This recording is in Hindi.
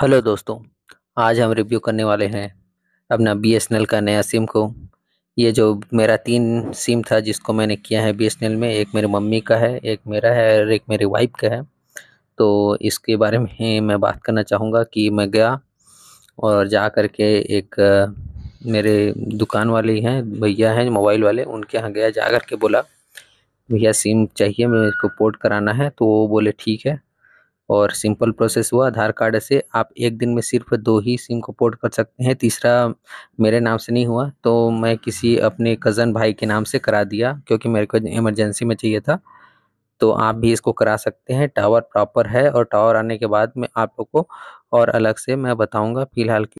हेलो दोस्तों आज हम रिव्यू करने वाले हैं अपना बी का नया सिम को ये जो मेरा तीन सिम था जिसको मैंने किया है बी में एक मेरी मम्मी का है एक मेरा है और एक मेरी वाइफ का है तो इसके बारे में मैं बात करना चाहूँगा कि मैं गया और जा कर के एक मेरे दुकान वाले हैं भैया हैं मोबाइल वाले उनके यहाँ गया जा कर के बोला भैया सिम चाहिए मैं इसको पोर्ट कराना है तो वो बोले ठीक है और सिंपल प्रोसेस हुआ आधार कार्ड से आप एक दिन में सिर्फ दो ही सिम को पोर्ट कर सकते हैं तीसरा मेरे नाम से नहीं हुआ तो मैं किसी अपने कज़न भाई के नाम से करा दिया क्योंकि मेरे को इमरजेंसी में चाहिए था तो आप भी इसको करा सकते हैं टावर प्रॉपर है और टावर आने के बाद में आप लोग को और अलग से मैं बताऊँगा फ़िलहाल